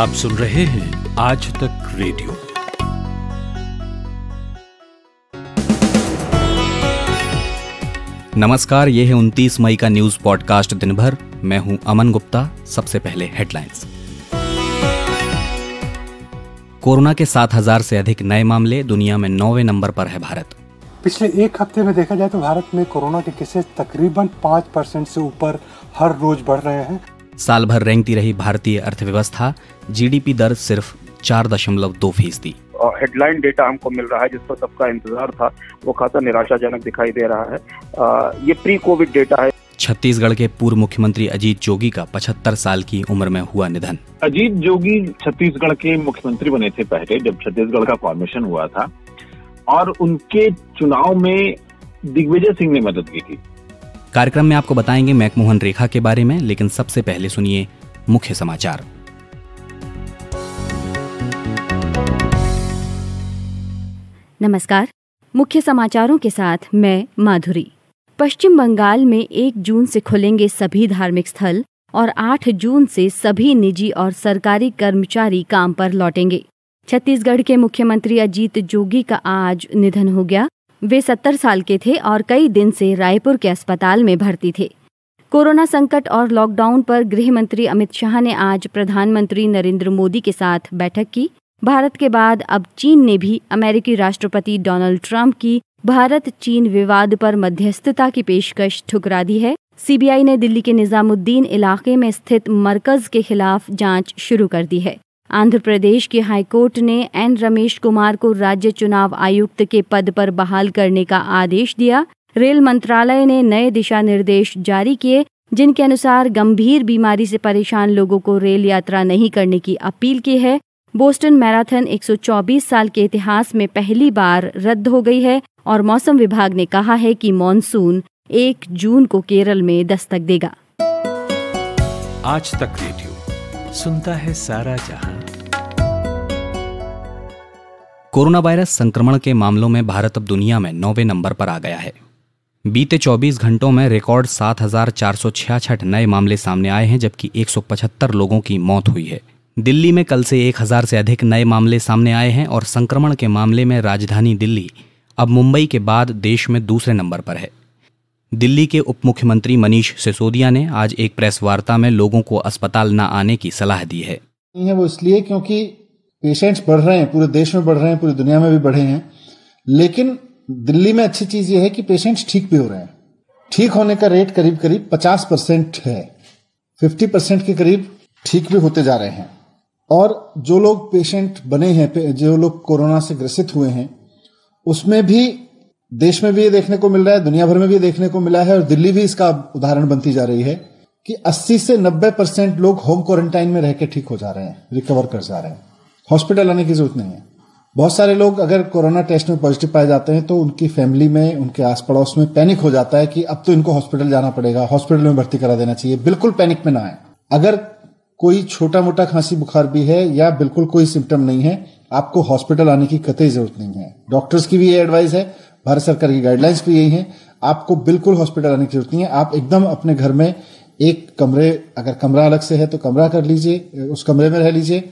आप सुन रहे हैं आज तक रेडियो नमस्कार ये है 29 मई का न्यूज पॉडकास्ट दिन भर मैं हूं अमन गुप्ता सबसे पहले हेडलाइंस कोरोना के 7000 से अधिक नए मामले दुनिया में नौवे नंबर पर है भारत पिछले एक हफ्ते में देखा जाए तो भारत में कोरोना के केसेस तकरीबन पाँच परसेंट से ऊपर हर रोज बढ़ रहे हैं साल भर रेंगती रही भारतीय अर्थव्यवस्था जीडीपी दर सिर्फ चार दशमलव दो फीसदी हेडलाइन डेटा हमको मिल रहा है जिस पर सबका इंतजार था वो खासा निराशाजनक दिखाई दे रहा है आ, ये प्री कोविड डेटा है छत्तीसगढ़ के पूर्व मुख्यमंत्री अजीत जोगी का 75 साल की उम्र में हुआ निधन अजीत जोगी छत्तीसगढ़ के मुख्यमंत्री बने थे पहले जब छत्तीसगढ़ का फॉर्मेशन हुआ था और उनके चुनाव में दिग्विजय सिंह ने मदद की थी कार्यक्रम में आपको बताएंगे मैकमोहन रेखा के बारे में लेकिन सबसे पहले सुनिए मुख्य समाचार नमस्कार मुख्य समाचारों के साथ मैं माधुरी पश्चिम बंगाल में एक जून से खुलेंगे सभी धार्मिक स्थल और 8 जून से सभी निजी और सरकारी कर्मचारी काम पर लौटेंगे छत्तीसगढ़ के मुख्यमंत्री अजीत जोगी का आज निधन हो गया वे सत्तर साल के थे और कई दिन से रायपुर के अस्पताल में भर्ती थे कोरोना संकट और लॉकडाउन पर गृह मंत्री अमित शाह ने आज प्रधानमंत्री नरेंद्र मोदी के साथ बैठक की भारत के बाद अब चीन ने भी अमेरिकी राष्ट्रपति डोनाल्ड ट्रंप की भारत चीन विवाद पर मध्यस्थता की पेशकश ठुकरा दी है सीबीआई ने दिल्ली के निजामुद्दीन इलाके में स्थित मरकज के खिलाफ जांच शुरू कर दी है आंध्र प्रदेश की हाईकोर्ट ने एन रमेश कुमार को राज्य चुनाव आयुक्त के पद पर बहाल करने का आदेश दिया रेल मंत्रालय ने नए दिशा निर्देश जारी किए जिनके अनुसार गंभीर बीमारी से परेशान लोगों को रेल यात्रा नहीं करने की अपील की है बोस्टन मैराथन 124 साल के इतिहास में पहली बार रद्द हो गई है और मौसम विभाग ने कहा है कि मॉनसून एक जून को केरल में दस्तक देगा आज तक रेडियो सुनता है सारा जहां कोरोना वायरस संक्रमण के मामलों में भारत अब दुनिया में नौवे नंबर पर आ गया है बीते 24 घंटों में रिकॉर्ड सात नए मामले सामने आए हैं जबकि 175 लोगों की मौत हुई है दिल्ली में कल से 1,000 से अधिक नए मामले सामने आए हैं और संक्रमण के मामले में राजधानी दिल्ली अब मुंबई के बाद देश में दूसरे नंबर पर है दिल्ली के उप मुख्यमंत्री मनीष सिसोदिया ने आज एक प्रेस वार्ता में लोगों को अस्पताल न आने की सलाह दी है वो इसलिए क्योंकि पेशेंट्स बढ़ रहे हैं पूरे देश में बढ़ रहे हैं पूरी दुनिया में भी बढ़े हैं लेकिन दिल्ली में अच्छी चीज ये है कि पेशेंट्स ठीक भी हो रहे हैं ठीक होने का रेट करीब करीब पचास परसेंट है फिफ्टी परसेंट के करीब ठीक भी होते जा रहे हैं और जो लोग पेशेंट बने हैं जो लोग कोरोना से ग्रसित हुए हैं उसमें भी देश में भी ये देखने को मिल रहा है दुनिया भर में भी देखने को मिला है और दिल्ली भी इसका उदाहरण बनती जा रही है कि 80 से 90 परसेंट लोग होम क्वारंटाइन में रह के ठीक हो जा रहे हैं रिकवर कर जा रहे हैं हॉस्पिटल आने की ज़रूरत नहीं है बहुत सारे लोग अगर कोरोना टेस्ट में पॉजिटिव पाए जाते हैं तो उनकी फैमिली में उनके आस पड़ोस में पैनिक हो जाता है कि अब तो इनको हॉस्पिटल जाना पड़ेगा हॉस्पिटल में भर्ती करा देना चाहिए बिल्कुल पैनिक में ना आए अगर कोई छोटा मोटा खांसी बुखार भी है या बिल्कुल कोई सिम्टम नहीं है आपको हॉस्पिटल आने की कतई जरूरत नहीं है डॉक्टर्स की भी ये एडवाइस है भारत सरकार की गाइडलाइंस भी यही है आपको बिल्कुल हॉस्पिटल आने की जरूरत नहीं है आप एकदम अपने घर में एक कमरे अगर कमरा अलग से है तो कमरा कर लीजिए उस कमरे में रह लीजिए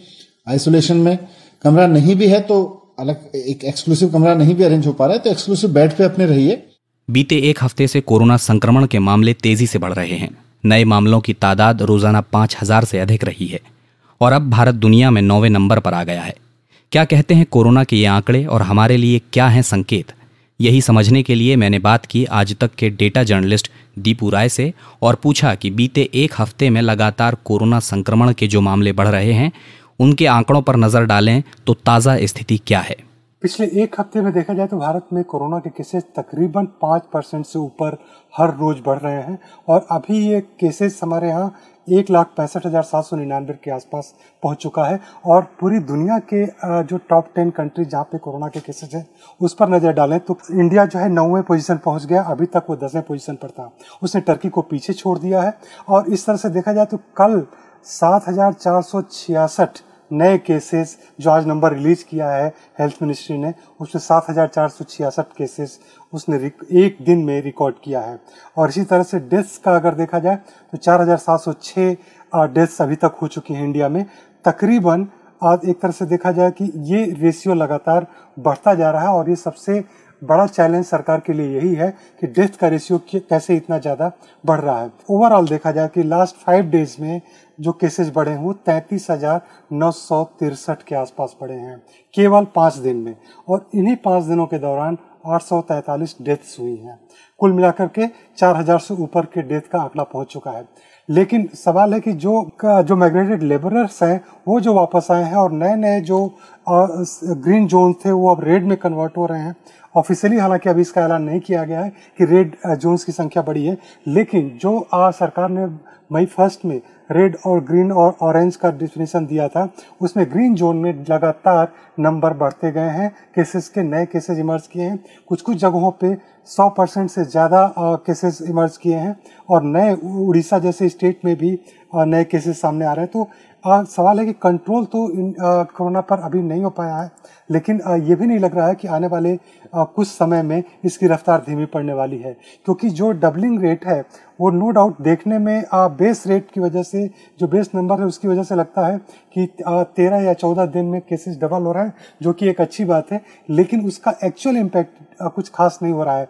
आइसोलेशन में कमरा नहीं भी है तो अलग एक एक्सक्लूसिव कमरा नहीं भी अरेंज हो पा रहा है तो एक्सक्लूसिव बेड पे अपने रहिए बीते एक हफ्ते से कोरोना संक्रमण के मामले तेजी से बढ़ रहे हैं नए मामलों की तादाद रोजाना पांच हजार से अधिक रही है और अब भारत दुनिया में नौवे नंबर पर आ गया है क्या कहते हैं कोरोना के ये आंकड़े और हमारे लिए क्या हैं संकेत यही समझने के लिए मैंने बात की आज तक के डेटा जर्नलिस्ट दीपू राय से और पूछा कि बीते एक हफ्ते में लगातार कोरोना संक्रमण के जो मामले बढ़ रहे हैं उनके आंकड़ों पर नजर डालें तो ताज़ा स्थिति क्या है पिछले एक हफ्ते में देखा जाए तो भारत में कोरोना के केसेस तकरीबन पाँच परसेंट से ऊपर हर रोज बढ़ रहे हैं और अभी ये केसेस हमारे यहाँ एक लाख पैंसठ हज़ार सात सौ निन्यानवे के आसपास पहुंच चुका है और पूरी दुनिया के जो टॉप टेन कंट्री जहाँ पे कोरोना के केसेज हैं उस पर नज़र डालें तो इंडिया जो है नौवें पोजीशन पहुंच गया अभी तक वो दसवें पोजीशन पर था उसने टर्की को पीछे छोड़ दिया है और इस तरह से देखा जाए तो कल सात हज़ार चार सौ छियासठ नए केसेस जो आज नंबर रिलीज किया है हेल्थ मिनिस्ट्री ने उसमें सात हजार चार सौ छियासठ केसेस उसने एक दिन में रिकॉर्ड किया है और इसी तरह से डेथ्स का अगर देखा जाए तो चार हजार सात सौ छः डेथ्स अभी तक हो चुकी हैं इंडिया में तकरीबन आज एक तरह से देखा जाए कि ये रेशियो लगातार बढ़ता जा रहा है और ये सबसे बड़ा चैलेंज सरकार के लिए यही है कि डेथ का रेशियो कैसे इतना ज़्यादा बढ़ रहा है ओवरऑल देखा जाए कि लास्ट फाइव डेज में जो केसेस बढ़े हैं वो तैंतीस हज़ार नौ सौ तिरसठ के आसपास बढ़े हैं केवल पाँच दिन में और इन्हीं पाँच दिनों के दौरान आठ सौ तैंतालीस डेथ्स हुई हैं कुल मिलाकर के चार हज़ार से ऊपर के डेथ का आंकड़ा पहुंच चुका है लेकिन सवाल है कि जो जो माइग्रेटेड लेबरर्स हैं वो जो वापस आए हैं और नए नए जो ग्रीन जोन थे वो अब रेड में कन्वर्ट हो रहे हैं ऑफिशियली हालांकि अभी इसका ऐलान नहीं किया गया है कि रेड जोन्स uh, की संख्या बढ़ी है लेकिन जो आ, uh, सरकार ने मई फर्स्ट में रेड और ग्रीन और ऑरेंज का डिफिनेशन दिया था उसमें ग्रीन जोन में लगातार नंबर बढ़ते गए हैं केसेस के नए केसेस इमर्ज किए हैं कुछ कुछ जगहों पे 100 परसेंट से ज़्यादा केसेस इमर्ज किए हैं और नए उड़ीसा जैसे स्टेट में भी uh, नए केसेस सामने आ रहे हैं तो आ, सवाल है कि कंट्रोल तो कोरोना पर अभी नहीं हो पाया है लेकिन आ, ये भी नहीं लग रहा है कि आने वाले आ, कुछ समय में इसकी रफ्तार धीमी पड़ने वाली है क्योंकि जो डबलिंग रेट है वो नो डाउट देखने में आ, बेस रेट की वजह से जो बेस नंबर है उसकी वजह से लगता है कि तेरह या चौदह दिन में केसेस डबल हो रहे हैं जो कि एक अच्छी बात है लेकिन उसका एक्चुअल इम्पैक्ट कुछ खास नहीं हो रहा है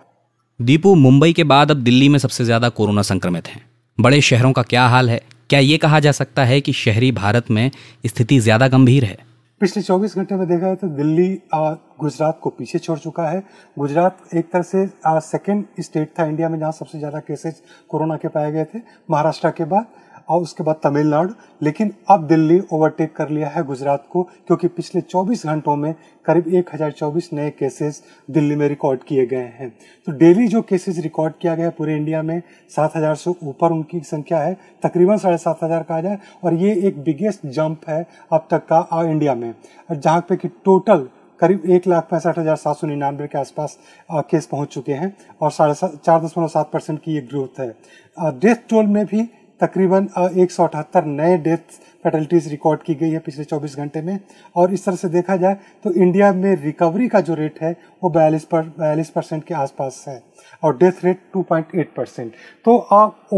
दीपू मुंबई के बाद अब दिल्ली में सबसे ज़्यादा कोरोना संक्रमित हैं बड़े शहरों का क्या हाल है क्या ये कहा जा सकता है कि शहरी भारत में स्थिति ज़्यादा गंभीर है पिछले 24 घंटे में देखा जाए तो दिल्ली गुजरात को पीछे छोड़ चुका है गुजरात एक तरह से सेकेंड स्टेट था इंडिया में जहाँ सबसे ज़्यादा केसेज कोरोना के पाए गए थे महाराष्ट्र के बाद और उसके बाद तमिलनाडु लेकिन अब दिल्ली ओवरटेक कर लिया है गुजरात को क्योंकि पिछले 24 घंटों में करीब एक नए केसेस दिल्ली में रिकॉर्ड किए गए हैं तो डेली जो केसेस रिकॉर्ड किया गया है पूरे इंडिया में 7000 से ऊपर उनकी संख्या है तकरीबन साढ़े सात हज़ार कहा जाए और ये एक बिगेस्ट जंप है अब तक का आ इंडिया में जहाँ पे कि टोटल करीब एक लाख पैंसठ हज़ार सात सौ निन्यानवे के आसपास केस पहुंच चुके हैं और साढ़े चार दशमलव सात परसेंट की ये ग्रोथ है डेथ टोल में भी तकरीबन एक सौ अठहत्तर नए डेथ फैटलिटीज़ रिकॉर्ड की गई है पिछले 24 घंटे में और इस तरह से देखा जाए तो इंडिया में रिकवरी का जो रेट है वो बयालीस पर बयालीस परसेंट के आसपास है और डेथ रेट 2.8 परसेंट तो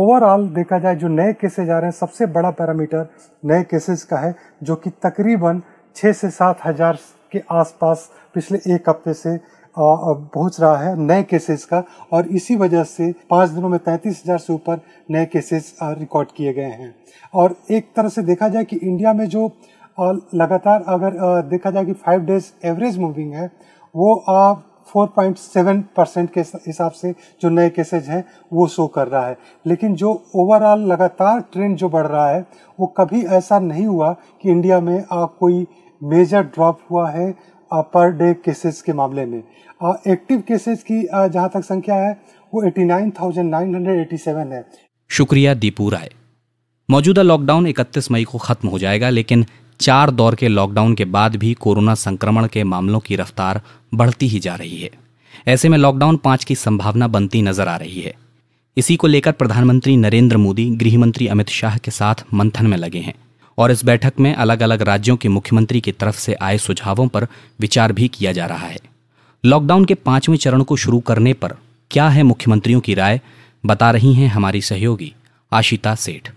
ओवरऑल देखा जाए जो नए केसेज आ रहे हैं सबसे बड़ा पैरामीटर नए केसेज का है जो कि तकरीबन छः से सात हज़ार के आसपास पिछले एक हफ्ते से पहुंच रहा है नए केसेस का और इसी वजह से पाँच दिनों में तैंतीस हज़ार से ऊपर नए केसेस रिकॉर्ड किए गए हैं और एक तरह से देखा जाए कि इंडिया में जो लगातार अगर देखा जाए कि फाइव डेज एवरेज मूविंग है वो आप 4.7 परसेंट के हिसाब से जो नए केसेज हैं वो शो कर रहा है लेकिन जो ओवरऑल लगातार ट्रेंड जो बढ़ रहा है वो कभी ऐसा नहीं हुआ कि इंडिया में आ, कोई मेजर ड्रॉप हुआ है पर डे केसेस के मामले में एक्टिव केसेस की जहां तक संख्या है वो 89,987 है शुक्रिया दीपू राय मौजूदा लॉकडाउन 31 मई को खत्म हो जाएगा लेकिन चार दौर के लॉकडाउन के बाद भी कोरोना संक्रमण के मामलों की रफ्तार बढ़ती ही जा रही है ऐसे में लॉकडाउन पांच की संभावना बनती नजर आ रही है इसी को लेकर प्रधानमंत्री नरेंद्र मोदी गृह मंत्री अमित शाह के साथ मंथन में लगे हैं और इस बैठक में अलग अलग राज्यों के मुख्यमंत्री की तरफ से आए सुझावों पर विचार भी किया जा रहा है लॉकडाउन के पांचवें चरण को शुरू करने पर क्या है मुख्यमंत्रियों की राय बता रही हैं हमारी सहयोगी आशिता सेठ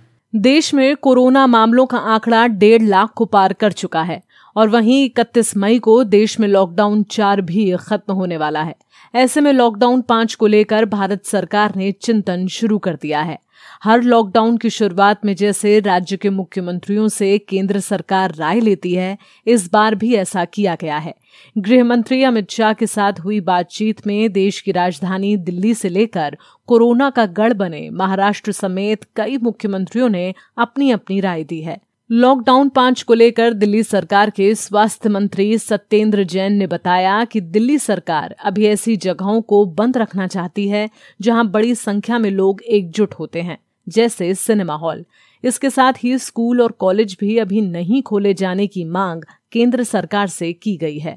देश में कोरोना मामलों का आंकड़ा डेढ़ लाख को पार कर चुका है और वहीं इकतीस मई को देश में लॉकडाउन चार भी खत्म होने वाला है ऐसे में लॉकडाउन पांच को लेकर भारत सरकार ने चिंतन शुरू कर दिया है हर लॉकडाउन की शुरुआत में जैसे राज्य के मुख्यमंत्रियों से केंद्र सरकार राय लेती है इस बार भी ऐसा किया गया है गृह मंत्री अमित शाह के साथ हुई बातचीत में देश की राजधानी दिल्ली से लेकर कोरोना का गढ़ बने महाराष्ट्र समेत कई मुख्यमंत्रियों ने अपनी अपनी राय दी है लॉकडाउन पांच को लेकर दिल्ली सरकार के स्वास्थ्य मंत्री सत्येंद्र जैन ने बताया कि दिल्ली सरकार अभी ऐसी जगहों को बंद रखना चाहती है जहां बड़ी संख्या में लोग एकजुट होते हैं जैसे सिनेमा हॉल इसके साथ ही स्कूल और कॉलेज भी अभी नहीं खोले जाने की मांग केंद्र सरकार से की गई है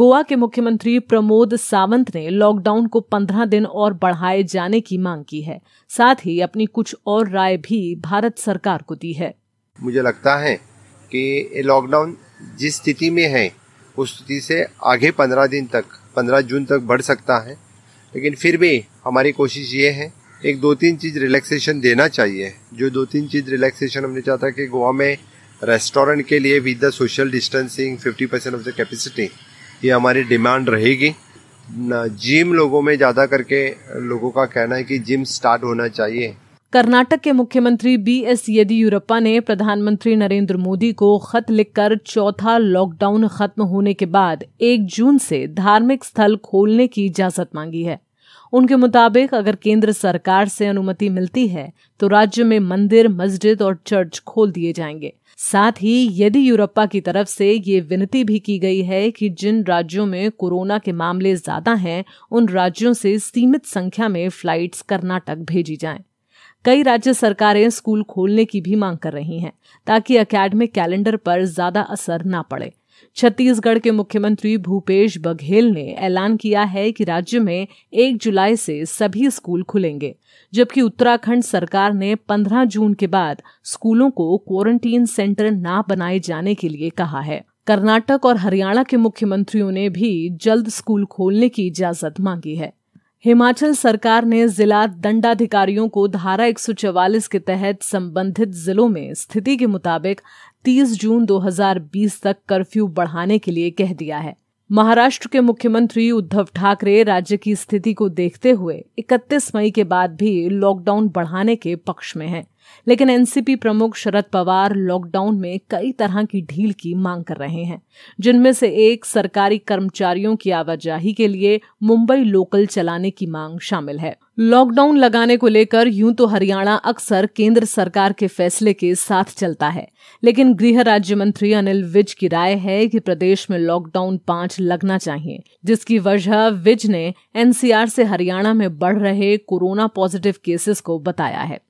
गोवा के मुख्यमंत्री प्रमोद सावंत ने लॉकडाउन को पंद्रह दिन और बढ़ाए जाने की मांग की है साथ ही अपनी कुछ और राय भी भारत सरकार को दी है मुझे लगता है कि लॉकडाउन जिस स्थिति में है उस स्थिति से आगे पंद्रह दिन तक पंद्रह जून तक बढ़ सकता है लेकिन फिर भी हमारी कोशिश ये है एक दो तीन चीज़ रिलैक्सेशन देना चाहिए जो दो तीन चीज़ रिलैक्सेशन हमने चाहता कि गोवा में रेस्टोरेंट के लिए with the social distancing 50 percent of the capacity ये हमारी डिमांड रहेगी जिम लोगों में ज़्यादा करके लोगों का कहना है कि जिम स्टार्ट होना चाहिए कर्नाटक के मुख्यमंत्री बी एस येदियुरप्पा ने प्रधानमंत्री नरेंद्र मोदी को खत लिखकर चौथा लॉकडाउन खत्म होने के बाद एक जून से धार्मिक स्थल खोलने की इजाजत मांगी है उनके मुताबिक अगर केंद्र सरकार से अनुमति मिलती है तो राज्य में मंदिर मस्जिद और चर्च खोल दिए जाएंगे साथ ही यदि यूरोपा की तरफ से ये विनती भी की गई है कि जिन राज्यों में कोरोना के मामले ज्यादा हैं उन राज्यों से सीमित संख्या में फ्लाइट्स कर्नाटक भेजी जाएं। कई राज्य सरकारें स्कूल खोलने की भी मांग कर रही हैं ताकि अकेडमिक कैलेंडर पर ज्यादा असर ना पड़े छत्तीसगढ़ के मुख्यमंत्री भूपेश बघेल ने ऐलान किया है कि राज्य में 1 जुलाई से सभी स्कूल खुलेंगे जबकि उत्तराखंड सरकार ने 15 जून के बाद स्कूलों को क्वारंटीन सेंटर ना बनाए जाने के लिए कहा है कर्नाटक और हरियाणा के मुख्यमंत्रियों ने भी जल्द स्कूल खोलने की इजाजत मांगी है हिमाचल सरकार ने जिला दंडाधिकारियों को धारा एक के तहत संबंधित जिलों में स्थिति के मुताबिक 30 जून 2020 तक कर्फ्यू बढ़ाने के लिए कह दिया है महाराष्ट्र के मुख्यमंत्री उद्धव ठाकरे राज्य की स्थिति को देखते हुए 31 मई के बाद भी लॉकडाउन बढ़ाने के पक्ष में हैं। लेकिन एनसीपी प्रमुख शरद पवार लॉकडाउन में कई तरह की ढील की मांग कर रहे हैं जिनमें से एक सरकारी कर्मचारियों की आवाजाही के लिए मुंबई लोकल चलाने की मांग शामिल है लॉकडाउन लगाने को लेकर यूं तो हरियाणा अक्सर केंद्र सरकार के फैसले के साथ चलता है लेकिन गृह राज्य मंत्री अनिल विज की राय है कि प्रदेश में लॉकडाउन पांच लगना चाहिए जिसकी वजह विज ने एनसीआर से हरियाणा में बढ़ रहे कोरोना पॉजिटिव केसेस को बताया है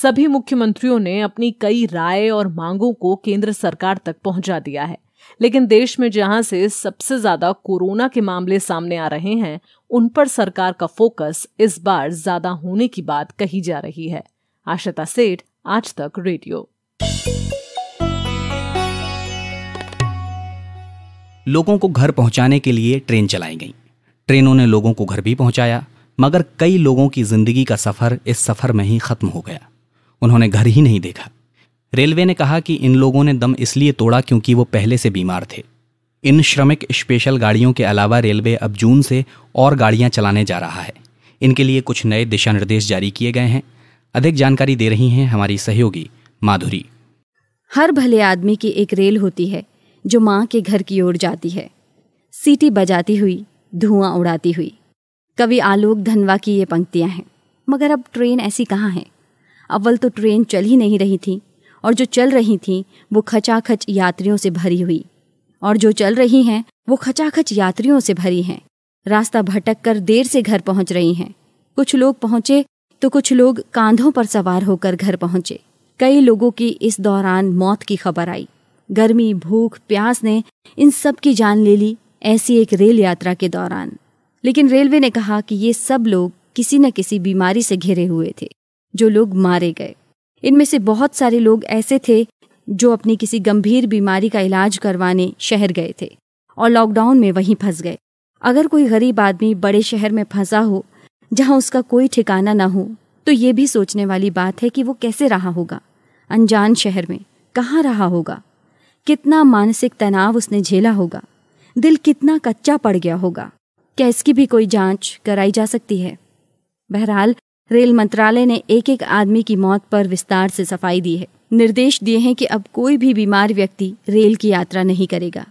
सभी मुख्यमंत्रियों ने अपनी कई राय और मांगों को केंद्र सरकार तक पहुंचा दिया है लेकिन देश में जहां से सबसे ज्यादा कोरोना के मामले सामने आ रहे हैं उन पर सरकार का फोकस इस बार ज्यादा होने की बात कही जा रही है आशता सेठ आज तक रेडियो लोगों को घर पहुंचाने के लिए ट्रेन चलाई गई ट्रेनों ने लोगों को घर भी पहुंचाया मगर कई लोगों की जिंदगी का सफर इस सफर में ही खत्म हो गया उन्होंने घर ही नहीं देखा रेलवे ने कहा कि इन लोगों ने दम इसलिए तोड़ा क्योंकि वो पहले से बीमार थे इन श्रमिक स्पेशल गाड़ियों के अलावा रेलवे अब जून से और गाड़ियां चलाने जा रहा है इनके लिए कुछ नए दिशा निर्देश जारी किए गए हैं अधिक जानकारी दे रही हैं हमारी सहयोगी माधुरी हर भले आदमी की एक रेल होती है जो माँ के घर की ओर जाती है सीटी बजाती हुई धुआं उड़ाती हुई कवि आलोक धनवा की ये पंक्तियाँ हैं मगर अब ट्रेन ऐसी कहाँ है अव्वल तो ट्रेन चल ही नहीं रही थी और जो चल रही थी वो खचाखच यात्रियों से भरी हुई और जो चल रही हैं वो खचाखच यात्रियों से भरी हैं रास्ता भटक कर देर से घर पहुंच रही हैं कुछ लोग पहुंचे तो कुछ लोग कांधों पर सवार होकर घर पहुंचे कई लोगों की इस दौरान मौत की खबर आई गर्मी भूख प्यास ने इन सब की जान ले ली ऐसी एक रेल यात्रा के दौरान लेकिन रेलवे ने कहा कि ये सब लोग किसी न किसी बीमारी से घिरे हुए थे जो लोग मारे गए इनमें से बहुत सारे लोग ऐसे थे जो अपनी किसी गंभीर बीमारी का इलाज करवाने शहर गए थे और लॉकडाउन में वहीं फंस गए अगर कोई गरीब आदमी बड़े शहर में फंसा हो जहां उसका कोई ठिकाना ना हो तो ये भी सोचने वाली बात है कि वो कैसे रहा होगा अनजान शहर में कहाँ रहा होगा कितना मानसिक तनाव उसने झेला होगा दिल कितना कच्चा पड़ गया होगा क्या इसकी भी कोई जांच कराई जा सकती है बहरहाल रेल मंत्रालय ने एक एक आदमी की मौत पर विस्तार से सफाई दी है निर्देश दिए हैं कि अब कोई भी बीमार व्यक्ति रेल की यात्रा नहीं करेगा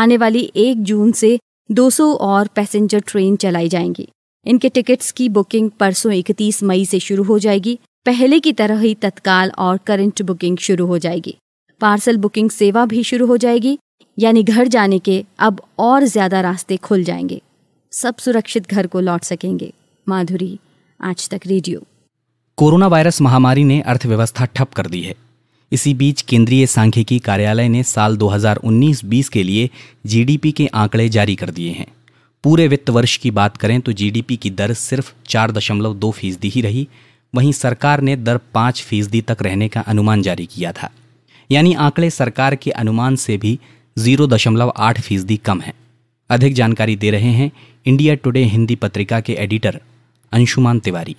आने वाली एक जून से 200 और पैसेंजर ट्रेन चलाई जाएंगी इनके टिकट्स की बुकिंग परसों इकतीस मई से शुरू हो जाएगी पहले की तरह ही तत्काल और करंट बुकिंग शुरू हो जाएगी पार्सल बुकिंग सेवा भी शुरू हो जाएगी यानी घर जाने के अब और ज्यादा रास्ते खुल जाएंगे सब सुरक्षित घर को लौट सकेंगे माधुरी आज तक रेडियो कोरोना वायरस महामारी ने अर्थव्यवस्था ठप कर दी है इसी बीच केंद्रीय सांख्यिकी कार्यालय ने साल 2019-20 के लिए जीडीपी के आंकड़े जारी कर दिए हैं पूरे वित्त वर्ष की बात करें तो जीडीपी की दर सिर्फ चार दशमलव दो फीसदी ही रही वहीं सरकार ने दर पाँच फीसदी तक रहने का अनुमान जारी किया था यानी आंकड़े सरकार के अनुमान से भी जीरो दशमलव आठ फीसदी कम है अधिक जानकारी दे रहे हैं इंडिया टुडे हिंदी पत्रिका के एडिटर अंशुमान तिवारी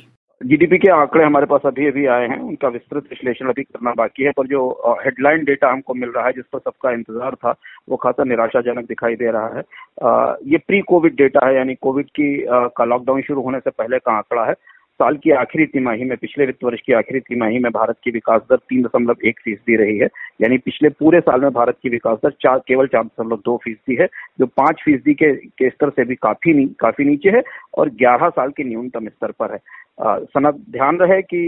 जीडीपी के आंकड़े हमारे पास अभी अभी आए हैं उनका विस्तृत विश्लेषण अभी करना बाकी है पर जो हेडलाइन डेटा हमको मिल रहा है जिस पर सबका इंतजार था वो खासा निराशाजनक दिखाई दे रहा है आ, ये प्री कोविड डेटा है यानी कोविड की का लॉकडाउन शुरू होने से पहले का आंकड़ा है साल की आखिरी तिमाही में पिछले वित्त वर्ष की आखिरी तिमाही में भारत की विकास दर तीन दशमलव एक फीसदी रही है यानी पिछले पूरे साल में भारत की विकास दर चार केवल चार दशमलव दो फीसदी है जो पांच फीसदी के, के स्तर से भी काफी नी, काफी नीचे है और ग्यारह साल के न्यूनतम स्तर पर है सनत ध्यान रहे कि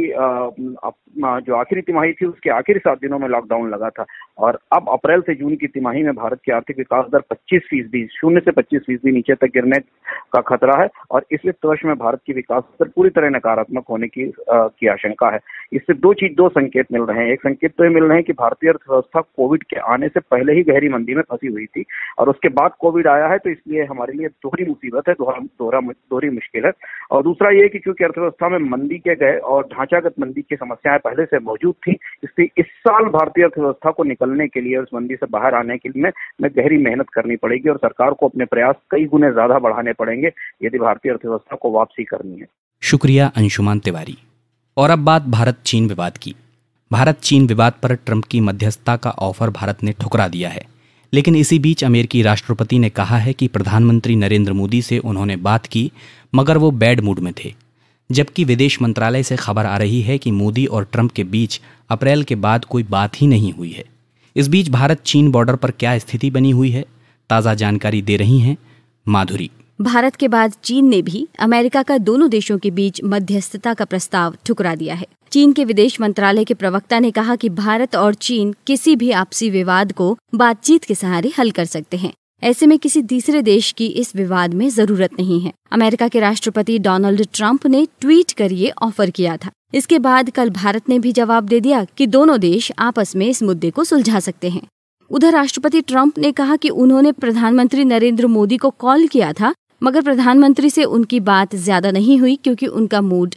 जो आखिरी तिमाही थी उसके आखिरी सात दिनों में लॉकडाउन लगा था और अब अप्रैल से जून की तिमाही में भारत की आर्थिक विकास दर 25 फीसदी शून्य से 25 फीसदी नीचे तक गिरने का खतरा है और इस वित्त वर्ष में भारत की विकास दर पूरी तरह नकारात्मक होने की, की आशंका है इससे दो चीज दो संकेत मिल रहे हैं एक संकेत तो ये मिल रहे हैं कि भारतीय अर्थव्यवस्था कोविड के आने से पहले ही गहरी मंदी में फंसी हुई थी और उसके बाद कोविड आया है तो इसलिए हमारे लिए दोहरी मुसीबत है दोहरा दोहरा दोहरी मुश्किल है और दूसरा ये कि क्योंकि अर्थव्यवस्था में मंदी के गए और ढांचागत मंदी की समस्याएं पहले से मौजूद थी इसलिए इस साल भारतीय अर्थव्यवस्था को निकलने के लिए उस मंदी से बाहर आने के लिए में गहरी मेहनत करनी पड़ेगी और सरकार को अपने प्रयास कई गुने ज्यादा बढ़ाने पड़ेंगे यदि भारतीय अर्थव्यवस्था को वापसी करनी है शुक्रिया अंशुमान तिवारी और अब बात भारत चीन विवाद की भारत चीन विवाद पर ट्रंप की मध्यस्थता का ऑफर भारत ने ठुकरा दिया है लेकिन इसी बीच अमेरिकी राष्ट्रपति ने कहा है कि प्रधानमंत्री नरेंद्र मोदी से उन्होंने बात की मगर वो बैड मूड में थे जबकि विदेश मंत्रालय से खबर आ रही है कि मोदी और ट्रंप के बीच अप्रैल के बाद कोई बात ही नहीं हुई है इस बीच भारत चीन बॉर्डर पर क्या स्थिति बनी हुई है ताज़ा जानकारी दे रही हैं माधुरी भारत के बाद चीन ने भी अमेरिका का दोनों देशों के बीच मध्यस्थता का प्रस्ताव ठुकरा दिया है चीन के विदेश मंत्रालय के प्रवक्ता ने कहा कि भारत और चीन किसी भी आपसी विवाद को बातचीत के सहारे हल कर सकते हैं ऐसे में किसी तीसरे देश की इस विवाद में जरूरत नहीं है अमेरिका के राष्ट्रपति डोनाल्ड ट्रंप ने ट्वीट कर ये ऑफर किया था इसके बाद कल भारत ने भी जवाब दे दिया कि दोनों देश आपस में इस मुद्दे को सुलझा सकते हैं उधर राष्ट्रपति ट्रंप ने कहा कि उन्होंने प्रधानमंत्री नरेंद्र मोदी को कॉल किया था मगर प्रधानमंत्री से उनकी बात ज्यादा नहीं हुई क्योंकि उनका mood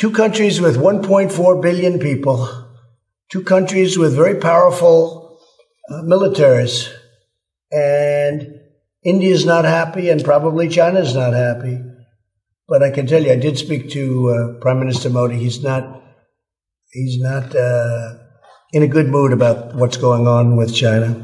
Two countries with 1.4 billion people, two countries with very powerful uh, militaries, and India is not happy, and probably China is not happy. But I can tell you, I did speak to uh, Prime Minister Modi. He's not, he's not uh, in a good mood about what's going on with China.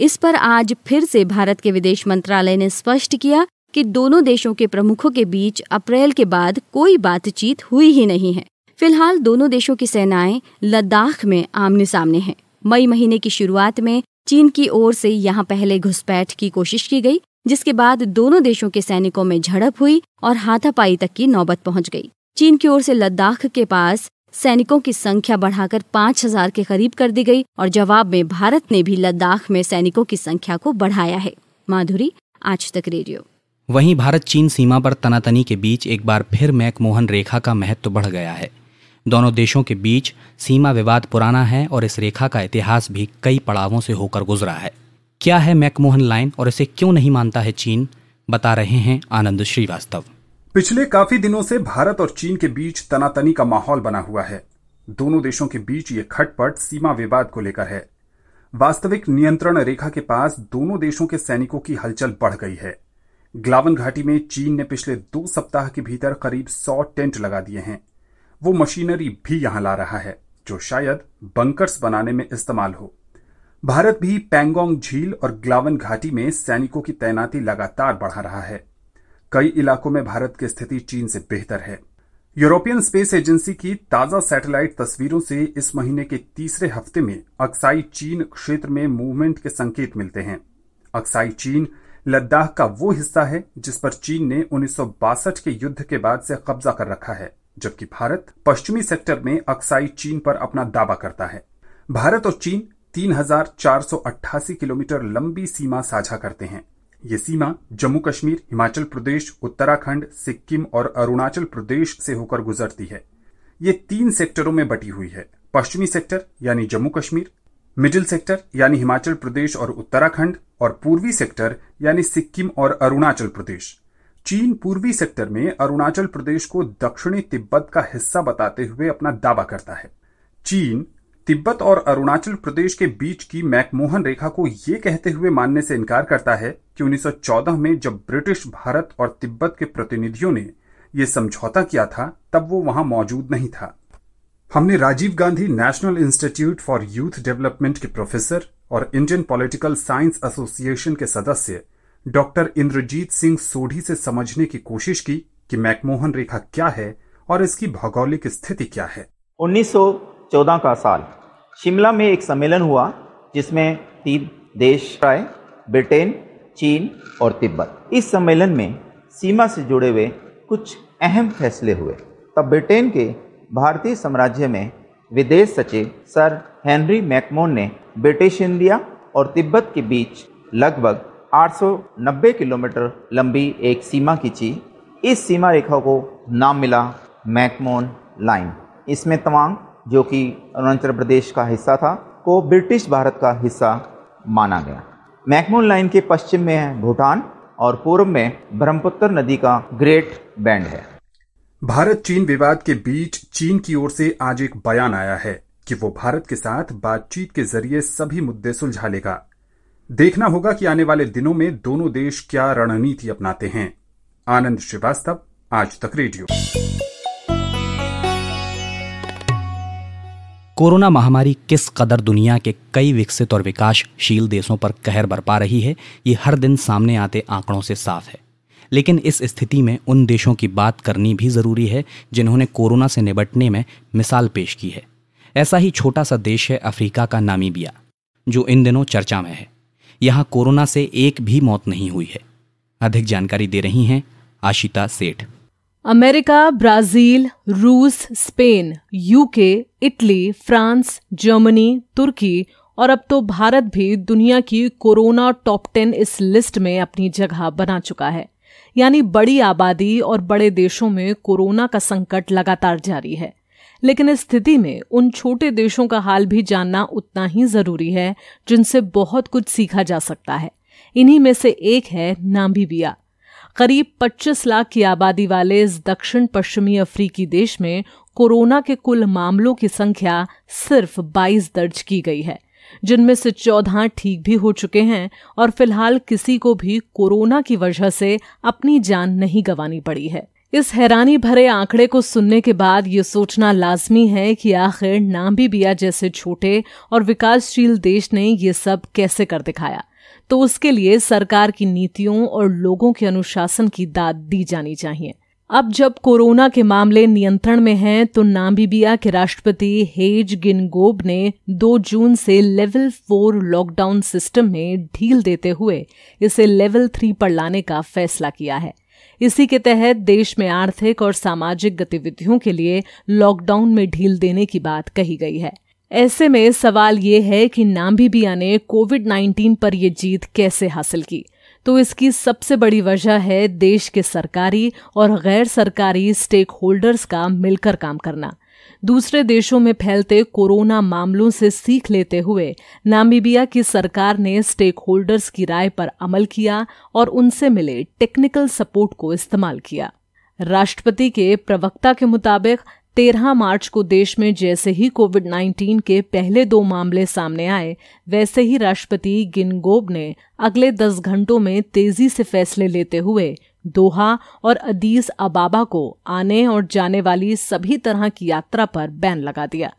इस पर आज फिर से भारत के विदेश मंत्रालय ने स्पष्ट किया कि दोनों देशों के प्रमुखों के बीच अप्रैल के बाद कोई बातचीत हुई ही नहीं है फिलहाल दोनों देशों की सेनाएं लद्दाख में आमने सामने हैं मई महीने की शुरुआत में चीन की ओर से यहाँ पहले घुसपैठ की कोशिश की गई जिसके बाद दोनों देशों के सैनिकों में झड़प हुई और हाथापाई तक की नौबत पहुंच गई चीन की ओर से लद्दाख के पास सैनिकों की संख्या बढ़ाकर 5000 के करीब कर दी गई और जवाब में भारत ने भी लद्दाख में सैनिकों की संख्या को बढ़ाया है माधुरी आज तक रेडियो वहीं भारत चीन सीमा पर तनातनी के बीच एक बार फिर मैकमोहन रेखा का महत्व बढ़ गया है दोनों देशों के बीच सीमा विवाद पुराना है और इस रेखा का इतिहास भी कई पड़ावों से होकर गुजरा है क्या है मैकमोहन लाइन और इसे क्यों नहीं मानता है चीन बता रहे हैं आनंद श्रीवास्तव पिछले काफी दिनों से भारत और चीन के बीच तनातनी का माहौल बना हुआ है दोनों देशों के बीच ये खटपट सीमा विवाद को लेकर है वास्तविक नियंत्रण रेखा के पास दोनों देशों के सैनिकों की हलचल बढ़ गई है ग्लावन घाटी में चीन ने पिछले दो सप्ताह के भीतर करीब सौ टेंट लगा दिए हैं वो मशीनरी भी यहां ला रहा है जो शायद बंकर्स बनाने में इस्तेमाल हो भारत भी पैंगोंग झील और ग्लावन घाटी में सैनिकों की तैनाती लगातार बढ़ा रहा है कई इलाकों में भारत की स्थिति चीन से बेहतर है यूरोपियन स्पेस एजेंसी की ताजा सैटेलाइट तस्वीरों से इस महीने के तीसरे हफ्ते में अक्साई चीन क्षेत्र में मूवमेंट के संकेत मिलते हैं अक्साई चीन लद्दाख का वो हिस्सा है जिस पर चीन ने उन्नीस के युद्ध के बाद से कब्जा कर रखा है जबकि भारत पश्चिमी सेक्टर में अक्साई चीन पर अपना दावा करता है भारत और चीन तीन किलोमीटर लंबी सीमा साझा करते हैं ये सीमा जम्मू कश्मीर हिमाचल प्रदेश उत्तराखंड सिक्किम और अरुणाचल प्रदेश से होकर गुजरती है ये तीन सेक्टरों में बटी हुई है पश्चिमी सेक्टर यानी जम्मू कश्मीर मिडिल सेक्टर यानी हिमाचल प्रदेश और उत्तराखंड और पूर्वी सेक्टर यानी सिक्किम और अरुणाचल प्रदेश चीन पूर्वी सेक्टर में अरुणाचल प्रदेश को दक्षिणी तिब्बत का हिस्सा बताते हुए अपना दावा करता है चीन तिब्बत और अरुणाचल प्रदेश के बीच की मैकमोहन रेखा को ये कहते हुए मानने से इनकार करता है कि 1914 में जब ब्रिटिश भारत और तिब्बत के प्रतिनिधियों ने यह समझौता किया था तब वो वहां मौजूद नहीं था हमने Rajiv Gandhi national institute for youth development के प्रोफेसर और इंडियन पॉलिटिकल साइंस एसोसिएशन के सदस्य डॉक्टर इंद्रजीत सिंह सोढ़ी से समझने की कोशिश की कि मैकमोहन रेखा क्या है और इसकी भौगोलिक स्थिति क्या है चौदह का साल शिमला में एक सम्मेलन हुआ जिसमें तीन देश आए ब्रिटेन चीन और तिब्बत इस सम्मेलन में सीमा से जुड़े हुए कुछ अहम फैसले हुए तब ब्रिटेन के भारतीय साम्राज्य में विदेश सचिव सर हेनरी मैकमोन ने ब्रिटिश इंडिया और तिब्बत के बीच लगभग 890 किलोमीटर लंबी एक सीमा खींची इस सीमा रेखा को नाम मिला मैकमोन लाइन इसमें तवांग जो कि अरुणाचल प्रदेश का हिस्सा था को ब्रिटिश भारत का हिस्सा माना गया मैकमोन लाइन के पश्चिम में है भूटान और पूर्व में ब्रह्मपुत्र नदी का ग्रेट बैंड है भारत चीन विवाद के बीच चीन की ओर से आज एक बयान आया है कि वो भारत के साथ बातचीत के जरिए सभी मुद्दे सुलझा लेगा देखना होगा कि आने वाले दिनों में दोनों देश क्या रणनीति अपनाते हैं आनंद श्रीवास्तव आज तक रेडियो कोरोना महामारी किस कदर दुनिया के कई विकसित और विकासशील देशों पर कहर बरपा रही है ये हर दिन सामने आते आंकड़ों से साफ है लेकिन इस स्थिति में उन देशों की बात करनी भी ज़रूरी है जिन्होंने कोरोना से निपटने में मिसाल पेश की है ऐसा ही छोटा सा देश है अफ्रीका का नामीबिया जो इन दिनों चर्चा में है यहाँ कोरोना से एक भी मौत नहीं हुई है अधिक जानकारी दे रही हैं आशिता सेठ अमेरिका ब्राजील रूस Spain UK Italy France Germany तुर्की और अब तो भारत भी दुनिया की कोरोना टॉप टेन इस लिस्ट में अपनी जगह बना चुका है यानी बड़ी आबादी और बड़े देशों में कोरोना का संकट लगातार जारी है लेकिन इस स्थिति में उन छोटे देशों का हाल भी जानना उतना ही जरूरी है जिनसे बहुत कुछ सीखा जा सकता है इन्हीं में से एक है नाम्बीबिया करीब 25 लाख की आबादी वाले इस दक्षिण पश्चिमी अफ्रीकी देश में कोरोना के कुल मामलों की संख्या सिर्फ 22 दर्ज की गई है जिनमें से चौदह ठीक भी हो चुके हैं और फिलहाल किसी को भी कोरोना की वजह से अपनी जान नहीं गंवानी पड़ी है इस हैरानी भरे आंकड़े को सुनने के बाद ये सोचना लाजमी है कि आखिर नाम भी बिया जैसे छोटे और विकासशील देश ने ये सब कैसे कर दिखाया तो उसके लिए सरकार की नीतियों और लोगों के अनुशासन की दाद दी जानी चाहिए अब जब कोरोना के मामले नियंत्रण में हैं तो नामीबिया के राष्ट्रपति हेज गिनगोब ने 2 जून से लेवल फोर लॉकडाउन सिस्टम में ढील देते हुए इसे लेवल थ्री पर लाने का फैसला किया है इसी के तहत देश में आर्थिक और सामाजिक गतिविधियों के लिए लॉकडाउन में ढील देने की बात कही गई है ऐसे में सवाल ये है कि नाम्बीबिया ने कोविड 19 पर यह जीत कैसे हासिल की तो इसकी सबसे बड़ी वजह है देश के सरकारी और गैर सरकारी स्टेक होल्डर्स का मिलकर काम करना दूसरे देशों में फैलते कोरोना मामलों से सीख लेते हुए नामीबिया की सरकार ने स्टेक होल्डर्स की राय पर अमल किया और उनसे मिले टेक्निकल सपोर्ट को इस्तेमाल किया राष्ट्रपति के प्रवक्ता के मुताबिक तेरह मार्च को देश में जैसे ही कोविड 19 के पहले दो मामले सामने आए वैसे ही राष्ट्रपति गिनगोब ने अगले दस घंटों में तेजी से फैसले लेते हुए दोहा और अदीस अबाबा को आने और जाने वाली सभी तरह की यात्रा पर बैन लगा दिया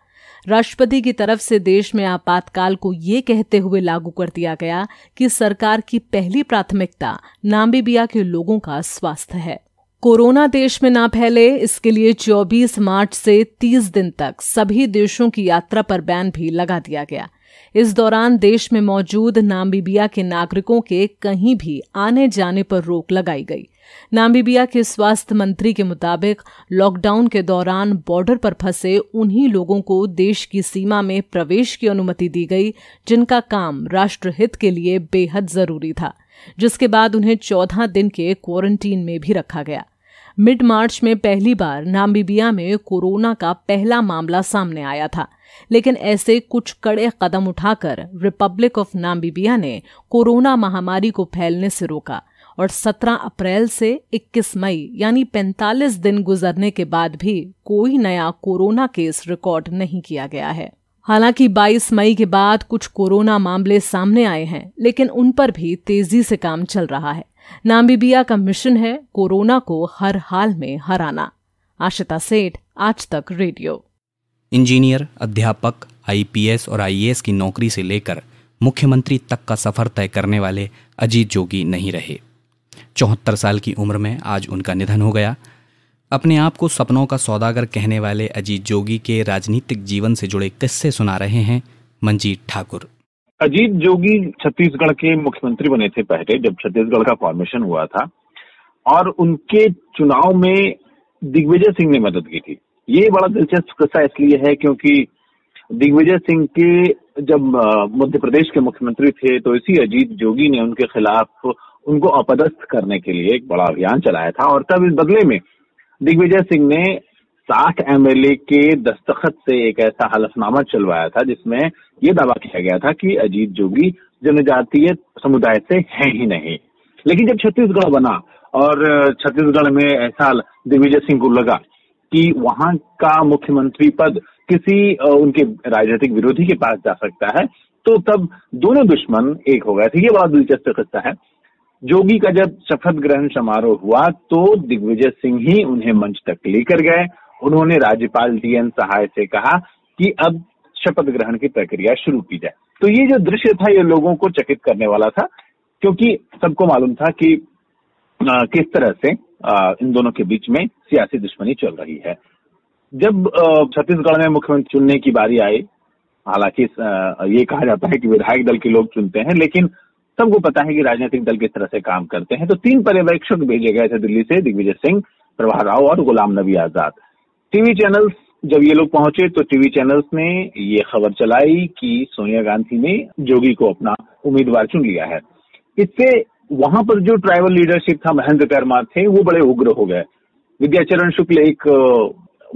राष्ट्रपति की तरफ से देश में आपातकाल को ये कहते हुए लागू कर दिया गया कि सरकार की पहली प्राथमिकता नाम्बिबिया के लोगों का स्वास्थ्य है कोरोना देश में ना फैले इसके लिए 24 मार्च से 30 दिन तक सभी देशों की यात्रा पर बैन भी लगा दिया गया इस दौरान देश में मौजूद नामीबिया के नागरिकों के कहीं भी आने जाने पर रोक लगाई गई नामीबिया के स्वास्थ्य मंत्री के मुताबिक लॉकडाउन के दौरान बॉर्डर पर फंसे उन्हीं लोगों को देश की सीमा में प्रवेश की अनुमति दी गई जिनका काम राष्ट्रहित के लिए बेहद जरूरी था जिसके बाद उन्हें चौदह दिन के क्वारंटीन में भी रखा गया मिड मार्च में पहली बार नामीबिया में कोरोना का पहला मामला सामने आया था लेकिन ऐसे कुछ कड़े कदम उठाकर रिपब्लिक ऑफ नामीबिया ने कोरोना महामारी को फैलने से रोका और 17 अप्रैल से 21 मई यानी 45 दिन गुजरने के बाद भी कोई नया कोरोना केस रिकॉर्ड नहीं किया गया है हालांकि 22 मई के बाद कुछ कोरोना मामले सामने आए हैं लेकिन उन पर भी तेजी से काम चल रहा है नाम्बिबिया का मिशन है कोरोना को हर हाल में हराना आशिता सेठ आज तक रेडियो इंजीनियर अध्यापक आईपीएस और आईएएस की नौकरी से लेकर मुख्यमंत्री तक का सफर तय करने वाले अजीत जोगी नहीं रहे चौहत्तर साल की उम्र में आज उनका निधन हो गया अपने आप को सपनों का सौदागर कहने वाले अजीत जोगी के राजनीतिक जीवन से जुड़े किस्से सुना रहे हैं मंजीत ठाकुर अजीत जोगी छत्तीसगढ़ के मुख्यमंत्री बने थे पहले जब छत्तीसगढ़ का फॉर्मेशन हुआ था और उनके चुनाव में दिग्विजय सिंह ने मदद की थी ये बड़ा दिलचस्प किस्सा इसलिए है क्योंकि दिग्विजय सिंह के जब मध्य प्रदेश के मुख्यमंत्री थे तो इसी अजीत जोगी ने उनके खिलाफ उनको अपदस्थ करने के लिए एक बड़ा अभियान चलाया था और तब इस बदले में दिग्विजय सिंह ने साठ एमएलए के दस्तखत से एक ऐसा हलफनामा चलवाया था जिसमें ये दावा किया गया था कि अजीत जोगी जनजातीय समुदाय से है ही नहीं लेकिन जब छत्तीसगढ़ बना और छत्तीसगढ़ में ऐसा दिग्विजय सिंह को लगा कि वहां का मुख्यमंत्री पद किसी उनके राजनीतिक विरोधी के पास जा सकता है तो तब दोनों दुश्मन एक हो गए थे ये बड़ा दिलचस्प किस्सा है जोगी का जब शपथ ग्रहण समारोह हुआ तो दिग्विजय सिंह ही उन्हें मंच तक लेकर गए उन्होंने राज्यपाल डी एन सहाय से कहा कि अब शपथ ग्रहण की प्रक्रिया शुरू की जाए तो ये जो दृश्य था ये लोगों को चकित करने वाला था क्योंकि सबको मालूम था कि आ, किस तरह से आ, इन दोनों के बीच में सियासी दुश्मनी चल रही है जब छत्तीसगढ़ में मुख्यमंत्री चुनने की बारी आई हालांकि ये कहा जाता है कि विधायक दल के लोग चुनते हैं लेकिन सबको पता है कि राजनीतिक दल किस तरह से काम करते हैं तो तीन पर्यवेक्षक भेजे गए थे दिल्ली से दिग्विजय सिंह प्रभा राव और गुलाम नबी आजाद टीवी चैनल्स जब ये लोग पहुंचे तो टीवी चैनल्स ने ये खबर चलाई कि सोनिया गांधी ने जोगी को अपना उम्मीदवार चुन लिया है इससे वहां पर जो ट्राइबल लीडरशिप था महेंद्र कर्मा थे वो बड़े उग्र हो गए विद्याचरण शुक्ल एक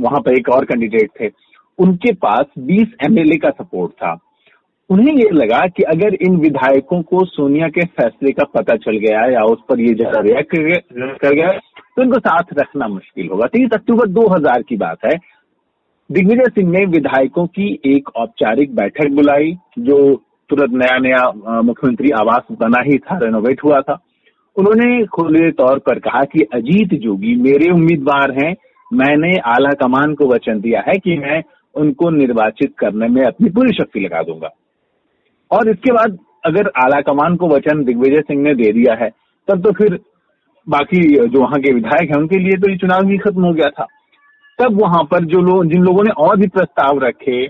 वहां पर एक और कैंडिडेट थे उनके पास 20 एमएलए का सपोर्ट था उन्हें ये लगा कि अगर इन विधायकों को सोनिया के फैसले का पता चल गया या उस पर ये ज्यादा रिएक्ट कर गया तो इनको साथ रखना मुश्किल होगा तेईस तो अक्टूबर 2000 की बात है दिग्विजय सिंह ने विधायकों की एक औपचारिक बैठक बुलाई जो तुरंत नया नया मुख्यमंत्री आवास बना ही था रेनोवेट हुआ था उन्होंने खुले तौर पर कहा कि अजीत जोगी मेरे उम्मीदवार हैं मैंने आला कमान को वचन दिया है कि मैं उनको निर्वाचित करने में अपनी पूरी शक्ति लगा दूंगा और इसके बाद अगर आला कमान को वचन दिग्विजय सिंह ने दे दिया है तब तो फिर बाकी जो वहां के विधायक हैं उनके लिए तो ये चुनाव भी खत्म हो गया था तब वहां पर जो लोग जिन लोगों ने और भी प्रस्ताव रखे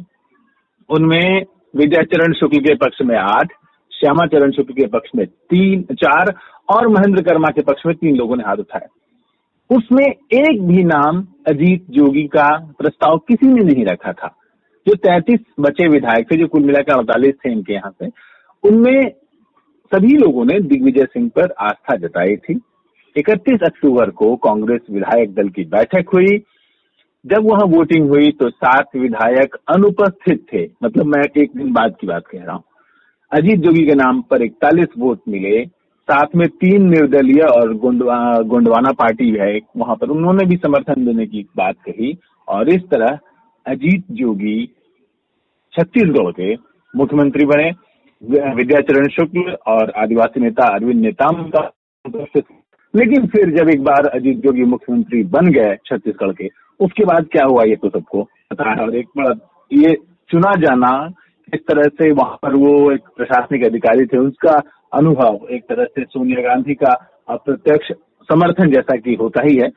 उनमें विजय चरण शुक्ल के पक्ष में आठ श्यामा चरण शुक्ल के पक्ष में तीन चार और महेंद्र कर्मा के पक्ष में तीन लोगों ने हाथ उठाया उसमें एक भी नाम अजीत जोगी का प्रस्ताव किसी ने नहीं रखा था जो तैतीस बचे विधायक थे जो कुल मिलाकर अड़तालीस थे इनके यहाँ से उनमें सभी लोगों ने दिग्विजय सिंह पर आस्था जताई थी इकतीस अक्टूबर को कांग्रेस विधायक दल की बैठक हुई जब वहां वोटिंग हुई तो सात विधायक अनुपस्थित थे मतलब मैं एक दिन बाद की बात कह रहा हूँ अजीत जोगी के नाम पर इकतालीस वोट मिले साथ में तीन निर्दलीय और गोंडवा, गोंडवाना पार्टी है वहां पर उन्होंने भी समर्थन देने की बात कही और इस तरह अजीत जोगी छत्तीसगढ़ के मुख्यमंत्री बने विद्याचरण शुक्ल और आदिवासी नेता अरविंद नेताम का लेकिन फिर जब एक बार अजीत जोगी मुख्यमंत्री बन गए छत्तीसगढ़ के उसके बाद क्या हुआ ये तो सबको पता है और एक बड़ा ये चुना जाना एक तरह से वहां पर वो एक प्रशासनिक अधिकारी थे उसका अनुभव एक तरह से सोनिया गांधी का अप्रत्यक्ष समर्थन जैसा कि होता ही है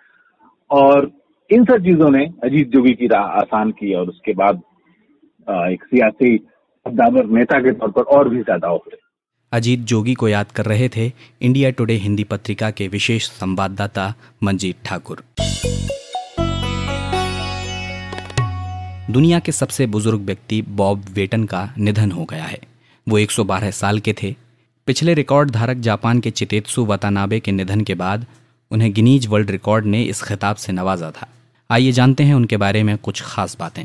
और इन सब चीजों ने अजीत जोगी की राह आसान की और उसके बाद एक सियासी दाबर नेता के तौर पर और भी ज्यादा उभरे अजीत जोगी को याद कर रहे थे इंडिया टुडे हिंदी पत्रिका के विशेष संवाददाता मंजीत ठाकुर दुनिया के सबसे बुजुर्ग व्यक्ति बॉब वेटन का निधन हो गया है वो 112 साल के थे पिछले रिकॉर्ड धारक जापान के चितेत्सु वतानाबे के निधन के बाद उन्हें गिनीज वर्ल्ड रिकॉर्ड ने इस खिताब से नवाजा था आइए जानते हैं उनके बारे में कुछ खास बातें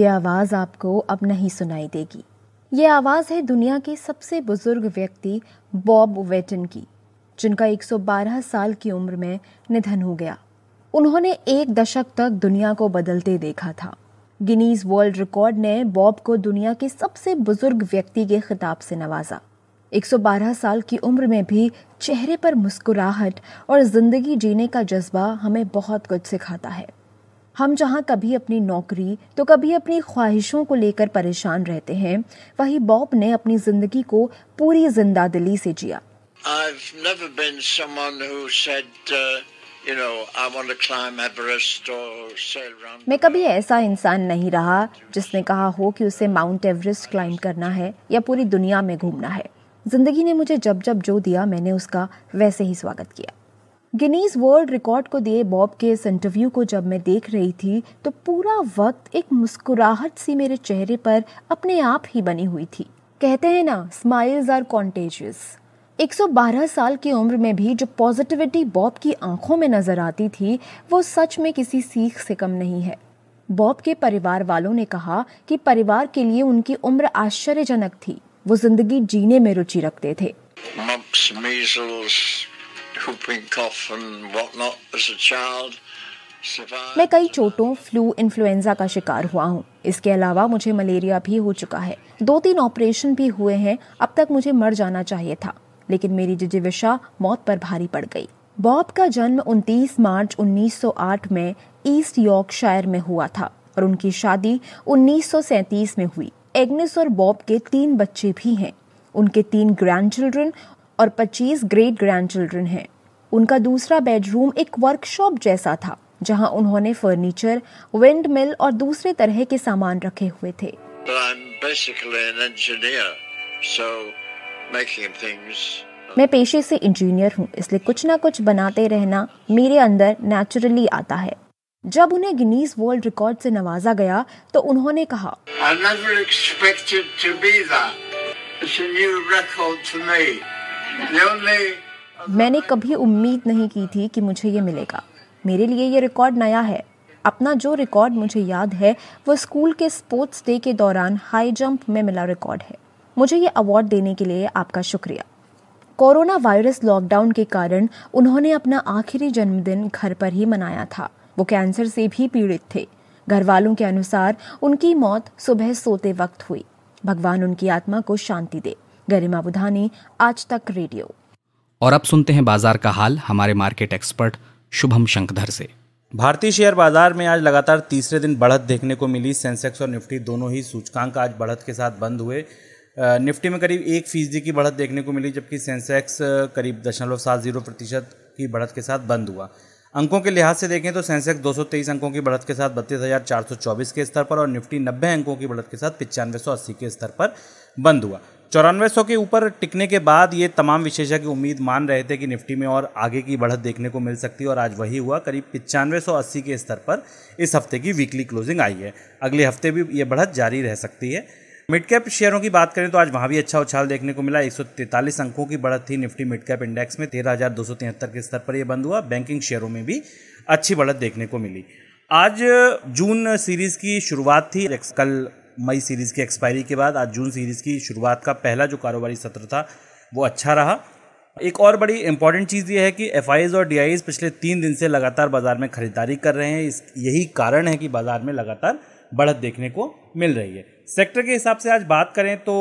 ये आवाज़ आपको अब नहीं सुनाई देगी ये आवाज़ है दुनिया के सबसे बुजुर्ग व्यक्ति बॉब वेटन की जिनका 112 साल की उम्र में निधन हो गया उन्होंने एक दशक तक दुनिया को बदलते देखा था गिनीज वर्ल्ड रिकॉर्ड ने बॉब को दुनिया के सबसे बुजुर्ग व्यक्ति के खिताब से नवाजा 112 साल की उम्र में भी चेहरे पर मुस्कुराहट और ज़िंदगी जीने का जज्बा हमें बहुत कुछ सिखाता है हम जहाँ कभी अपनी नौकरी तो कभी अपनी ख्वाहिशों को लेकर परेशान रहते हैं वही बॉब ने अपनी ज़िंदगी को पूरी जिंदा दिली से जिया I've never been someone who said, uh... मैं कभी ऐसा इंसान नहीं रहा जिसने कहा हो कि उसे माउंट एवरेस्ट क्लाइंब करना है या पूरी दुनिया में घूमना है जिंदगी ने मुझे जब जब जो दिया मैंने उसका वैसे ही स्वागत किया गिनीज वर्ल्ड रिकॉर्ड को दिए बॉब के इस इंटरव्यू को जब मैं देख रही थी तो पूरा वक्त एक मुस्कुराहट सी मेरे चेहरे पर अपने आप ही बनी हुई थी कहते हैं ना स्माइल्स आर कॉन्टेजियस 112 साल की उम्र में भी जो पॉजिटिविटी बॉब की आंखों में नजर आती थी वो सच में किसी सीख से कम नहीं है बॉब के परिवार वालों ने कहा कि परिवार के लिए उनकी उम्र आश्चर्यजनक थी वो जिंदगी जीने में रुचि रखते थे Mumps, measles, whatnot, मैं कई चोटों फ्लू इन्फ्लुएंजा का शिकार हुआ हूँ इसके अलावा मुझे मलेरिया भी हो चुका है दो तीन ऑपरेशन भी हुए हैं अब तक मुझे मर जाना चाहिए था लेकिन मेरी जिजिविशा मौत पर भारी पड़ गई बॉब का जन्म 29 मार्च 1908 में ईस्ट यॉर्कशायर में हुआ था और उनकी शादी 1937 में हुई एग्नेस और बॉब के तीन बच्चे भी हैं उनके तीन ग्रैंड चिल्ड्रन और 25 ग्रेट ग्रैंड चिल्ड्रन हैं उनका दूसरा बेडरूम एक वर्कशॉप जैसा था जहां उन्होंने फर्नीचर विंड मिल और दूसरे तरह के सामान रखे हुए थे मैं पेशे से इंजीनियर हूँ इसलिए कुछ ना कुछ बनाते रहना मेरे अंदर नेचुरली आता है जब उन्हें गिनीज वर्ल्ड रिकॉर्ड से नवाजा गया तो उन्होंने कहा मैंने कभी उम्मीद नहीं की थी कि मुझे ये मिलेगा मेरे लिए ये रिकॉर्ड नया है अपना जो रिकॉर्ड मुझे याद है वो स्कूल के स्पोर्ट्स डे के दौरान हाई जंप में मिला रिकॉर्ड है मुझे ये अवार्ड देने के लिए आपका शुक्रिया कोरोना वायरस लॉकडाउन के कारण उन्होंने अपना आखिरी जन्मदिन घर पर ही मनाया था वो कैंसर से भी पीड़ित थे घर वालों के अनुसार उनकी मौत सुबह सोते वक्त हुई भगवान उनकी आत्मा को शांति दे गरिमा बुधानी आज तक रेडियो और अब सुनते हैं बाजार का हाल हमारे मार्केट एक्सपर्ट शुभम शंकधर से भारतीय शेयर बाजार में आज लगातार तीसरे दिन बढ़त देखने को मिली सेंसेक्स और निफ्टी दोनों ही सूचकांक आज बढ़त के साथ बंद हुए निफ्टी में करीब एक फीसदी की बढ़त देखने को मिली जबकि सेंसेक्स करीब दशमलव सात जीरो प्रतिशत की बढ़त के साथ बंद हुआ अंकों के लिहाज से देखें तो सेंसेक्स 223 अंकों की बढ़त के साथ बत्तीस के स्तर पर और निफ्टी 90 अंकों की बढ़त के साथ पिचानवे के स्तर पर बंद हुआ चौरानवे सौ के ऊपर टिकने के बाद ये तमाम विशेषज्ञ उम्मीद मान रहे थे कि निफ्टी में और आगे की बढ़त देखने को मिल सकती है और आज वही हुआ करीब पिचानवे सौ अस्सी के स्तर पर इस हफ्ते की वीकली क्लोजिंग आई है अगले हफ्ते भी ये बढ़त जारी रह सकती है मिड कैप शेयरों की बात करें तो आज वहां भी अच्छा उछाल देखने को मिला एक अंकों की बढ़त थी निफ्टी मिड कैप इंडेक्स में तेरह के स्तर पर यह बंद हुआ बैंकिंग शेयरों में भी अच्छी बढ़त देखने को मिली आज जून सीरीज की शुरुआत थी कल मई सीरीज की एक्सपायरी के बाद आज जून सीरीज की शुरुआत का पहला जो कारोबारी सत्र था वो अच्छा रहा एक और बड़ी इंपॉर्टेंट चीज़ ये है कि एफ और डी पिछले तीन दिन से लगातार बाजार में खरीदारी कर रहे हैं इस यही कारण है कि बाजार में लगातार बढ़त देखने को मिल रही है सेक्टर के हिसाब से आज बात करें तो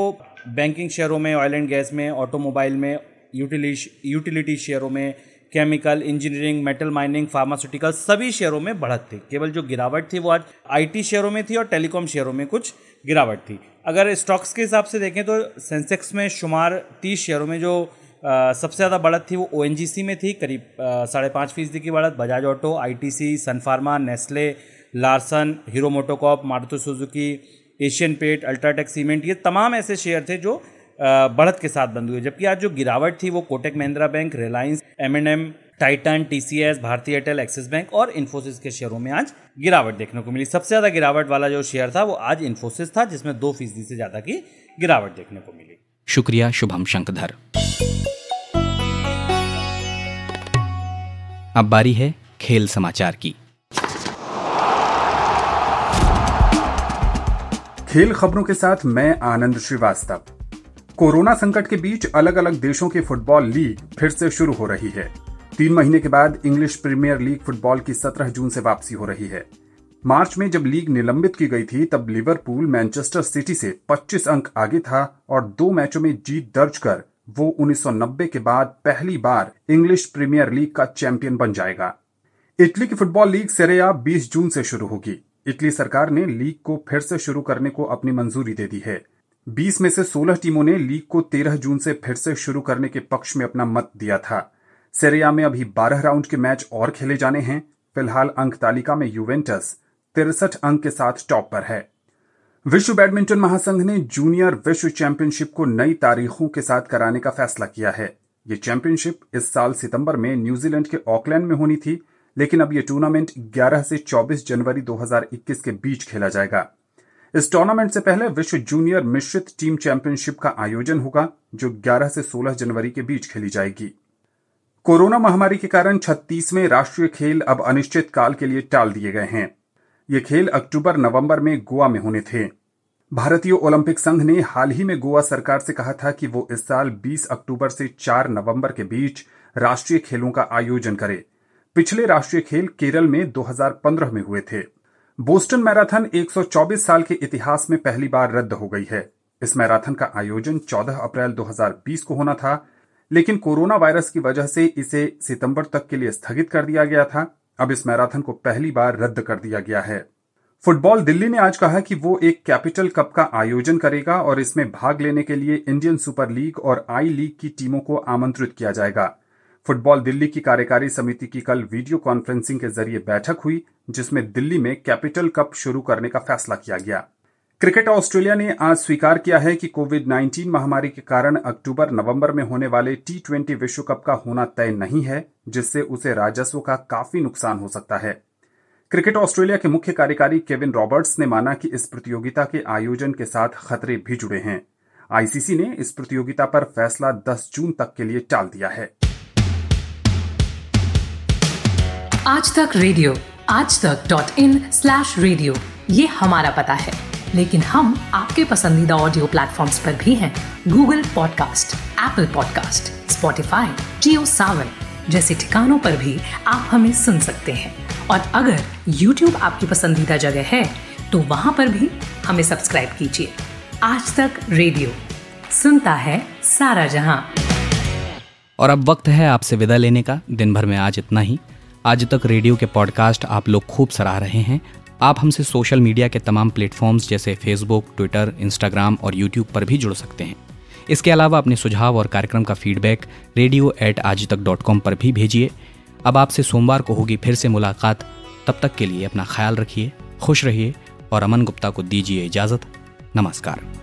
बैंकिंग शेयरों में ऑयल एंड गैस में ऑटोमोबाइल में यूटिलिटी शेयरों में chemical engineering metal mining pharmaceutical सभी शेयरों में बढ़त थी केवल जो गिरावट थी वो आज आईटी शेयरों में थी और टेलीकॉम शेयरों में कुछ गिरावट थी अगर स्टॉक्स के हिसाब से देखें तो सेंसेक्स में शुमार तीस शेयरों में जो आ, सबसे ज़्यादा बढ़त थी वो ओ में थी करीब साढ़े पाँच फीसदी की बढ़त Bajaj auto I T C Sun Pharma Nestle Larsen Hero MotoCorp Maruti Suzuki Asian paint UltraTech cement ये तमाम ऐसे शेयर थे जो बढ़त के साथ बंद हुए जबकि आज जो गिरावट थी वो Kotak Mahindra bank Reliance M and M Titan TCS Bharti Airtel Axis bank और इन्फोसिस के शेयरों में आज गिरावट देखने को मिली सबसे ज़्यादा गिरावट वाला जो शेयर था वो आज इन्फोसिस था जिसमें दो फीसदी से ज़्यादा की गिरावट देखने को मिली शुक्रिया शुभम शंकधर अब बारी है खेल समाचार की खेल खबरों के साथ मैं आनंद श्रीवास्तव कोरोना संकट के बीच अलग अलग देशों की फुटबॉल लीग फिर से शुरू हो रही है तीन महीने के बाद इंग्लिश प्रीमियर लीग फुटबॉल की 17 जून से वापसी हो रही है मार्च में जब लीग निलंबित की गई थी तब लिवरपूल मैनचेस्टर सिटी से 25 अंक आगे था और दो मैचों में जीत दर्ज कर वो 1990 के बाद पहली बार इंग्लिश प्रीमियर लीग का चैंपियन बन जाएगा इटली की फुटबॉल लीग सेरेया 20 जून से शुरू होगी इटली सरकार ने लीग को फिर से शुरू करने को अपनी मंजूरी दे दी है 20 में से 16 टीमों ने लीग को 13 जून से फिर से शुरू करने के पक्ष में अपना मत दिया था सेरिया में अभी 12 राउंड के मैच और खेले जाने हैं फिलहाल अंक तालिका में यूवेंटस तिरसठ अंक के साथ टॉप पर है विश्व बैडमिंटन महासंघ ने जूनियर विश्व चैंपियनशिप को नई तारीखों के साथ कराने का फैसला किया है ये चैंपियनशिप इस साल सितंबर में न्यूजीलैंड के ऑकलैंड में होनी थी लेकिन अब यह टूर्नामेंट 11 से 24 जनवरी 2021 के बीच खेला जाएगा इस टूर्नामेंट से पहले विश्व जूनियर मिश्रित टीम चैंपियनशिप का आयोजन होगा जो 11 से 16 जनवरी के बीच खेली जाएगी कोरोना महामारी के कारण 36वें राष्ट्रीय खेल अब अनिश्चित काल के लिए टाल दिए गए हैं ये खेल अक्टूबर नवंबर में गोवा में होने थे भारतीय ओलंपिक संघ ने हाल ही में गोवा सरकार से कहा था कि वो इस साल 20 अक्टूबर से 4 नवंबर के बीच राष्ट्रीय खेलों का आयोजन करे पिछले राष्ट्रीय खेल केरल में 2015 में हुए थे बोस्टन मैराथन 124 साल के इतिहास में पहली बार रद्द हो गई है इस मैराथन का आयोजन 14 अप्रैल 2020 को होना था लेकिन कोरोना वायरस की वजह से इसे सितंबर तक के लिए स्थगित कर दिया गया था अब इस मैराथन को पहली बार रद्द कर दिया गया है फुटबॉल दिल्ली ने आज कहा कि वो एक कैपिटल कप का आयोजन करेगा और इसमें भाग लेने के लिए इंडियन सुपर लीग और आई लीग की टीमों को आमंत्रित किया जाएगा फुटबॉल दिल्ली की कार्यकारी समिति की कल वीडियो कॉन्फ्रेंसिंग के जरिए बैठक हुई जिसमें दिल्ली में कैपिटल कप शुरू करने का फैसला किया गया क्रिकेट ऑस्ट्रेलिया ने आज स्वीकार किया है कि कोविड 19 महामारी के कारण अक्टूबर नवंबर में होने वाले टी ट्वेंटी विश्व कप का होना तय नहीं है जिससे उसे राजस्व का काफी नुकसान हो सकता है क्रिकेट ऑस्ट्रेलिया के मुख्य कार्यकारी केविन रॉबर्ट्स ने माना कि इस प्रतियोगिता के आयोजन के साथ खतरे भी जुड़े हैं आईसीसी ने इस प्रतियोगिता पर फैसला 10 जून तक के लिए टाल दिया है आज तक रेडियो आज तक डॉट इन स्लैश रेडियो ये हमारा पता है लेकिन हम आपके पसंदीदा ऑडियो प्लेटफॉर्म्स पर भी हैं Google podcast Apple podcast Spotify Jio Saavn जैसे ठिकानों पर भी आप हमें सुन सकते हैं और अगर YouTube आपकी पसंदीदा जगह है तो वहाँ पर भी हमें सब्सक्राइब कीजिए आज तक रेडियो सुनता है सारा जहां और अब वक्त है आपसे विदा लेने का दिन भर में आज इतना ही आज तक रेडियो के पॉडकास्ट आप लोग खूब सराह रहे हैं आप हमसे सोशल मीडिया के तमाम प्लेटफॉर्म्स जैसे फेसबुक ट्विटर इंस्टाग्राम और यूट्यूब पर भी जुड़ सकते हैं इसके अलावा अपने सुझाव और कार्यक्रम का फीडबैक रेडियो एट आज तक डॉट कॉम पर भी भेजिए अब आपसे सोमवार को होगी फिर से मुलाकात तब तक के लिए अपना ख्याल रखिए खुश रहिए और अमन गुप्ता को दीजिए इजाज़त नमस्कार